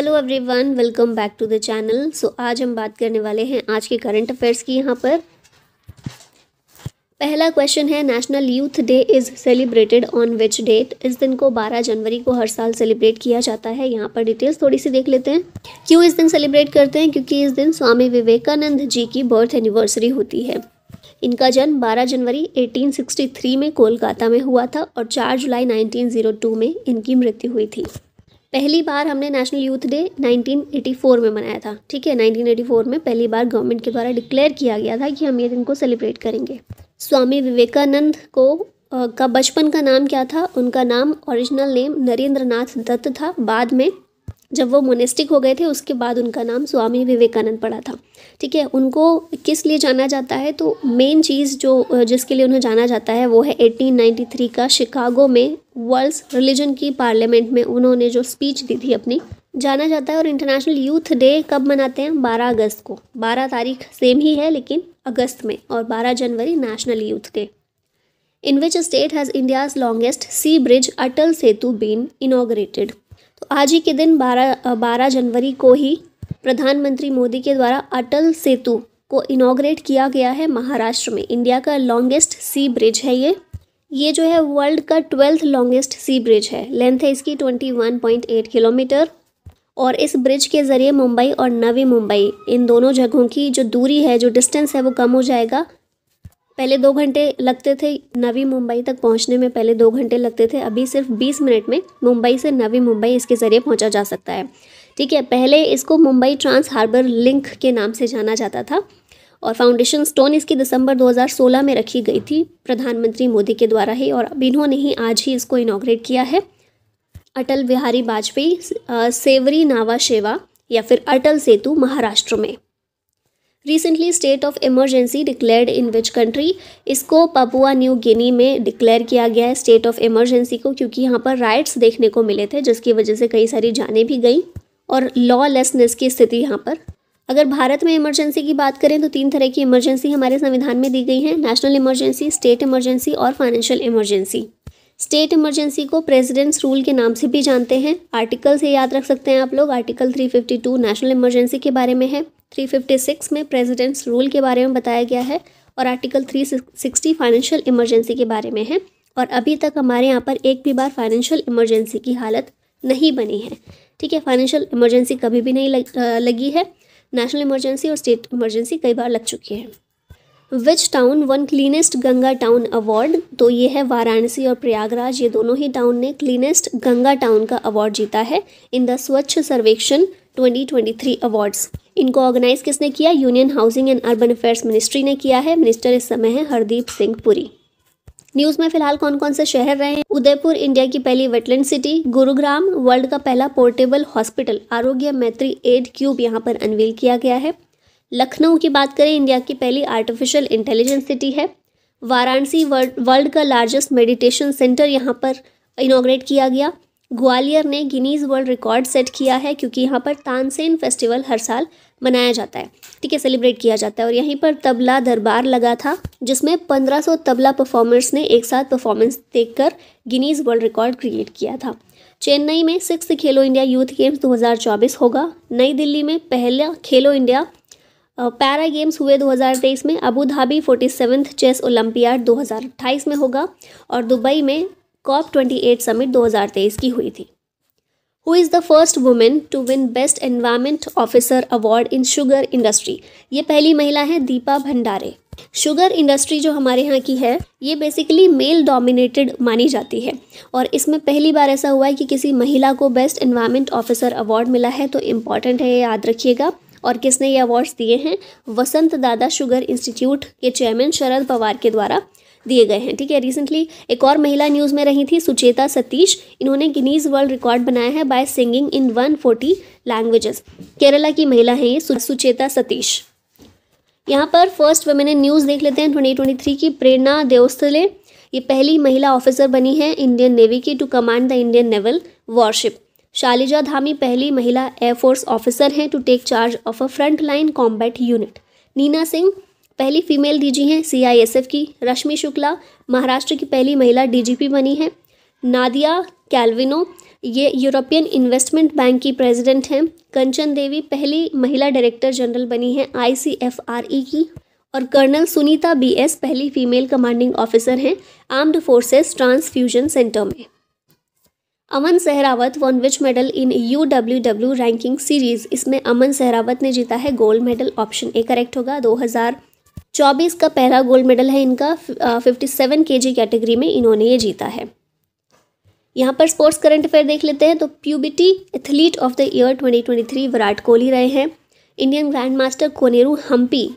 hello everyone welcome back to the channel so आज हम बात करने वाले हैं आज के करंट अफेयर्स की यहाँ पर पहला क्वेश्चन है national youth day is celebrated on which date इस दिन को 12 जनवरी को हर साल सेलिब्रेट किया जाता है यहाँ पर डिटेल्स थोड़ी सी देख लेते हैं क्यों इस दिन सेलिब्रेट करते हैं क्योंकि इस दिन स्वामी विवेकानंद जी की बर्थ एनिवर्सरी होती है इनका जन्म 12 जनवरी 1863 में कोलकाता में हुआ था और 4 जुलाई 1902 में इनकी मृत्यु हुई थी पहली बार हमने नेशनल यूथ डे 1984 में मनाया था ठीक है 1984 में पहली बार गवर्नमेंट के द्वारा डिक्लेयर किया गया था कि हम ये दिन को सेलिब्रेट करेंगे स्वामी विवेकानंद को का बचपन का नाम क्या था उनका नाम ओरिजिनल नेम नरेंद्र नाथ दत्त था बाद में जब वो मोनेस्टिक हो गए थे उसके बाद उनका नाम स्वामी विवेकानंद पड़ा था ठीक है उनको किस लिए जाना जाता है तो मेन चीज़ जो जिसके लिए उन्हें जाना जाता है वो है 1893 का शिकागो में वर्ल्ड्स रिलीजन की पार्लियामेंट में उन्होंने जो स्पीच दी थी अपनी जाना जाता है और इंटरनेशनल यूथ डे कब मनाते हैं बारह अगस्त को बारह तारीख सेम ही है लेकिन अगस्त में और बारह जनवरी national youth day in which state has India's longest sea bridge Atal Setu been inaugurated तो आज ही के दिन बारह बारह जनवरी को ही प्रधानमंत्री मोदी के द्वारा अटल सेतु को इनाग्रेट किया गया है महाराष्ट्र में इंडिया का लॉन्गेस्ट सी ब्रिज है ये ये जो है वर्ल्ड का ट्वेल्थ लॉन्गेस्ट सी ब्रिज है लेंथ है इसकी 21.8 किलोमीटर और इस ब्रिज के ज़रिए मुंबई और नवी मुंबई इन दोनों जगहों की जो दूरी है जो डिस्टेंस है वो कम हो जाएगा पहले दो घंटे लगते थे नवी मुंबई तक पहुंचने में पहले दो घंटे लगते थे अभी सिर्फ बीस मिनट में मुंबई से नवी मुंबई इसके ज़रिए पहुँचा जा सकता है ठीक है पहले इसको मुंबई ट्रांस हार्बर लिंक के नाम से जाना जाता था और फाउंडेशन स्टोन इसकी दिसंबर 2016 में रखी गई थी प्रधानमंत्री मोदी के द्वारा ही और अब इन्होंने ही आज ही इसको इनाग्रेट किया है अटल बिहारी वाजपेयी सेवरी नावा शेवा या फिर अटल सेतु महाराष्ट्र में recently state of emergency declared in which country इसको पपुआ न्यू गिनी में डिक्लेयर किया गया है स्टेट ऑफ इमरजेंसी को क्योंकि यहाँ पर राइट्स देखने को मिले थे जिसकी वजह से कई सारी जाने भी गई और लॉलेसनेस की स्थिति यहाँ पर अगर भारत में इमरजेंसी की बात करें तो तीन तरह की इमरजेंसी हमारे संविधान में दी गई हैं नेशनल इमरजेंसी स्टेट इमरजेंसी और फाइनेंशियल इमरजेंसी स्टेट इमरजेंसी को प्रेसिडेंट्स रूल के नाम से भी जानते हैं आर्टिकल से याद रख सकते हैं आप लोग आर्टिकल 352 नेशनल इमरजेंसी के बारे में है 356 में प्रेसिडेंट्स रूल के बारे में बताया गया है और आर्टिकल 360 फाइनेंशियल इमरजेंसी के बारे में है और अभी तक हमारे यहाँ पर एक भी बार फाइनेंशियल इमरजेंसी की हालत नहीं बनी है ठीक है फाइनेंशियल इमरजेंसी कभी भी नहीं लग, लगी है नेशनल इमरजेंसी और स्टेट इमरजेंसी कई बार लग चुकी है which town won cleanest Ganga town award तो ये है वाराणसी और प्रयागराज ये दोनों ही टाउन ने क्लीनेस्ट गंगा टाउन का अवार्ड जीता है इन द स्वच्छ सर्वेक्षण 2023 अवार्ड्स इनको ऑर्गेनाइज किसने किया union housing and urban affairs ministry ने किया है मिनिस्टर इस समय है हरदीप सिंह पुरी न्यूज में फिलहाल कौन कौन से शहर रहे हैं उदयपुर इंडिया की पहली वेटलैंड सिटी गुरुग्राम वर्ल्ड का पहला पोर्टेबल हॉस्पिटल आरोग्य मैत्री एड क्यूब यहाँ पर अनवील किया गया है लखनऊ की बात करें इंडिया की पहली आर्टिफिशियल इंटेलिजेंस सिटी है वाराणसी वर्ल्ड का लार्जेस्ट मेडिटेशन सेंटर यहाँ पर इनाग्रेट किया गया ग्वालियर ने गिनीज वर्ल्ड रिकॉर्ड सेट किया है क्योंकि यहाँ पर तानसेन फेस्टिवल हर साल मनाया जाता है ठीक है सेलिब्रेट किया जाता है और यहीं पर तबला दरबार लगा था जिसमें 1500 तबला परफॉर्मर्स ने एक साथ परफॉर्मेंस देखकर गिनीज वर्ल्ड रिकॉर्ड क्रिएट किया था चेन्नई में सिक्स खेलो इंडिया यूथ गेम्स दो होगा नई दिल्ली में पहला खेलो इंडिया पैरा गेम्स हुए 2023 में Abu Dhabi forty chess olympiad 2028 में होगा और दुबई में कॉप 28 समिट 2023 की हुई थी who is the first women to win best environment officer award in sugar industry ये पहली महिला है दीपा भंडारे शुगर इंडस्ट्री जो हमारे यहाँ की है ये बेसिकली मेल डोमिनेटेड मानी जाती है और इसमें पहली बार ऐसा हुआ है कि किसी महिला को बेस्ट एनवायरमेंट ऑफिसर अवार्ड मिला है तो इम्पॉर्टेंट है ये याद रखिएगा और किसने ये अवार्ड्स दिए हैं वसंत दादा शुगर इंस्टीट्यूट के चेयरमैन शरद पवार के द्वारा दिए गए हैं ठीक है रिसेंटली एक और महिला न्यूज़ में रही थी सुचेता सतीश इन्होंने गिनीज वर्ल्ड रिकॉर्ड बनाया है by singing in 140 languages Kerala की महिला हैं ये सुचेता सतीश यहाँ पर फर्स्ट वमेन न्यूज़ देख लेते हैं थ्री की प्रेरणा देवस्थले ये पहली महिला ऑफिसर बनी है इंडियन नेवी की to command the Indian naval warship Shaliza Dhami पहली महिला एयरफोर्स ऑफिसर हैं to take charge of a front line combat unit Neena Singh पहली फीमेल डीजी हैं सीआईएसएफ की रश्मि शुक्ला महाराष्ट्र की पहली महिला डीजीपी बनी है नादिया कैलविनो ये यूरोपियन इन्वेस्टमेंट बैंक की प्रेसिडेंट हैं कंचन देवी पहली महिला डायरेक्टर जनरल बनी हैं आईसीएफआरई e की और कर्नल सुनीता बीएस पहली फीमेल कमांडिंग ऑफिसर हैं आर्म्ड फोर्सेस ट्रांसफ्यूजन सेंटर में Aman Sehrawat won which medal in U W W ranking series इसमें अमन सहरावत ने जीता है gold medal option A correct होगा 2024 का पहला गोल्ड मेडल है इनका 57 केजी कैटेगरी में इन्होंने ये जीता है यहाँ पर स्पोर्ट्स करंट अफेयर देख लेते हैं तो प्यूबिटी athlete of the year 2023 Virat Kohli रहे हैं Indian grand master Koneru Humpy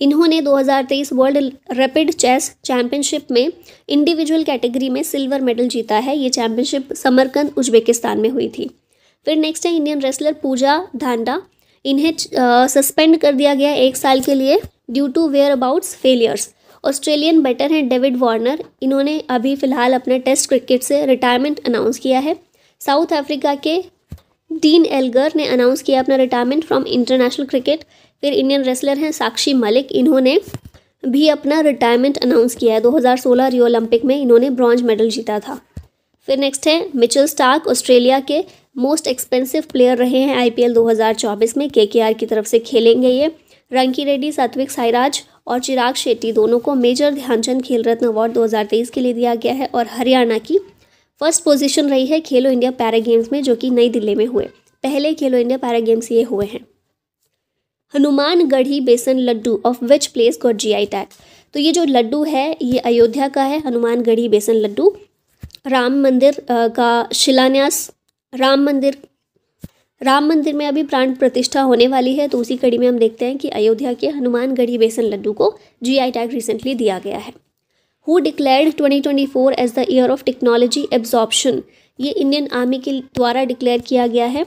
इन्होंने 2023 वर्ल्ड रैपिड चेस चैम्पियनशिप में इंडिविजुअल कैटेगरी में सिल्वर मेडल जीता है ये चैम्पियनशिप समरकंद उज्बेकिस्तान में हुई थी फिर नेक्स्ट है इंडियन रेसलर पूजा धांडा इन्हें सस्पेंड कर दिया गया एक साल के लिए due to whereabouts failures Australian batter हैं डेविड वार्नर इन्होंने अभी फ़िलहाल अपने टेस्ट क्रिकेट से रिटायरमेंट अनाउंस किया है साउथ अफ्रीका के डीन एल्गर ने अनाउंस किया अपना रिटायरमेंट फ्रॉम इंटरनेशनल क्रिकेट फिर इंडियन रेसलर हैं साक्षी मलिक इन्होंने भी अपना रिटायरमेंट अनाउंस किया है 2016 रियो ओलंपिक में इन्होंने ब्रॉन्ज मेडल जीता था फिर नेक्स्ट है मिचेल स्टार्क ऑस्ट्रेलिया के मोस्ट एक्सपेंसिव प्लेयर रहे हैं आईपीएल 2024 में केकेआर की तरफ से खेलेंगे ये रंकी रेड्डी सात्विक साईराज और चिराग शेट्टी दोनों को मेजर ध्यानचंद खेल रत्न अवार्ड दो के लिए दिया गया है और हरियाणा की फर्स्ट पोजीशन रही है खेलो इंडिया पैरा गेम्स में जो कि नई दिल्ली में हुए पहले खेलो इंडिया पैरा गेम्स ये हुए हैं Hanumangarhi besan laddu of which place got G I tag तो ये जो लड्डू है ये अयोध्या का है हनुमानगढ़ी बेसन लड्डू राम मंदिर का शिलान्यास राम मंदिर राम मंदिर में अभी प्राण प्रतिष्ठा होने वाली है तो उसी कड़ी में हम देखते हैं कि अयोध्या के हनुमानगढ़ी बेसन लड्डू को जी टैग रिसेंटली दिया गया है who declared 2024 as the year of technology absorption ये इंडियन आर्मी के द्वारा डिक्लेयर किया गया है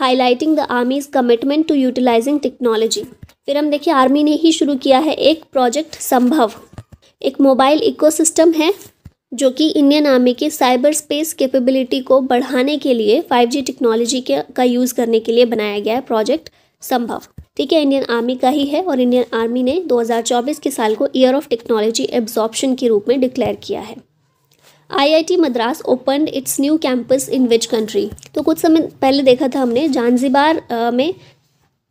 highlighting the army is commitment to utilising technology फिर हम देखिए आर्मी ने ही शुरू किया है एक प्रोजेक्ट संभव एक मोबाइल इकोसिस्टम है जो कि इंडियन आर्मी के साइबर स्पेस कैपेबिलिटी को बढ़ाने के लिए 5G टेक्नोलॉजी के का यूज़ करने के लिए बनाया गया है प्रोजेक्ट संभव ठीक है इंडियन आर्मी का ही है और इंडियन आर्मी ने 2024 के साल को ईयर ऑफ टेक्नोलॉजी एब्जॉर्प्शन के रूप में डिक्लेयर किया है T Madras open its new campus in which country तो कुछ समय पहले देखा था हमने जानजीबार में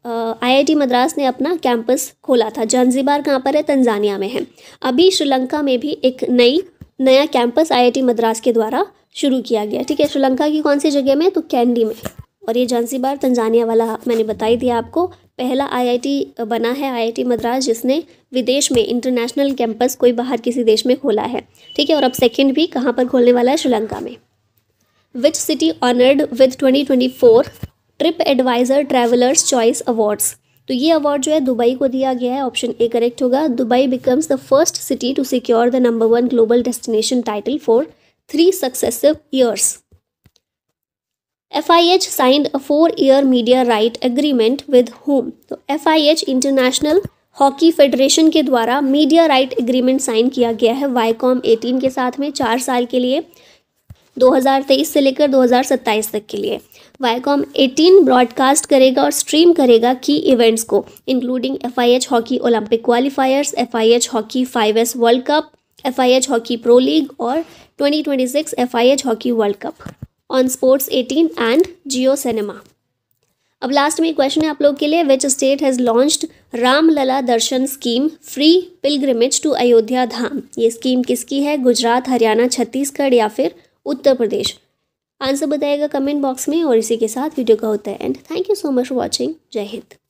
आईआईटी मद्रास ने अपना कैंपस खोला था जानजीबार कहाँ पर है तंजानिया में है अभी श्रीलंका में भी एक नई नया कैंपस आईआईटी मद्रास के द्वारा शुरू किया गया ठीक है श्रीलंका की कौन सी जगह में तो कैंडी में और ये जानसीबार तंजानिया वाला मैंने बताई दिया आपको पहला आईआईटी बना है आईआईटी मद्रास जिसने विदेश में इंटरनेशनल कैंपस कोई बाहर किसी देश में खोला है ठीक है और अब सेकंड भी कहाँ पर खोलने वाला है श्रीलंका में which city honoured with 2024 trip advisor travellers choice awards तो ये अवार्ड जो है दुबई को दिया गया है ऑप्शन ए करेक्ट होगा Dubai becomes the first city to secure the number one global destination title for three successive years F H signed a four year media right agreement with home तो F I H international hockey federation के द्वारा media right agreement sign किया गया है Viacom eighteen के साथ में चार साल के लिए 2023 से लेकर 2027 तक के लिए वाईकॉम 18 ब्रॉडकास्ट करेगा और स्ट्रीम करेगा की इवेंट्स को including F hockey olympic qualifiers F hockey 5S world cup F hockey pro league और 2026 F hockey world cup on sports eighteen and JioCinema अब लास्ट में क्वेश्चन है आप लोग के लिए which state has launched Ramlala darshan scheme free pilgrimage to Ayodhya Dham ये scheme किसकी है गुजरात हरियाणा छत्तीसगढ़ या फिर उत्तर प्रदेश आंसर बताएगा कमेंट बॉक्स में और इसी के साथ वीडियो का होता है and thank you so much for watching Jai Hind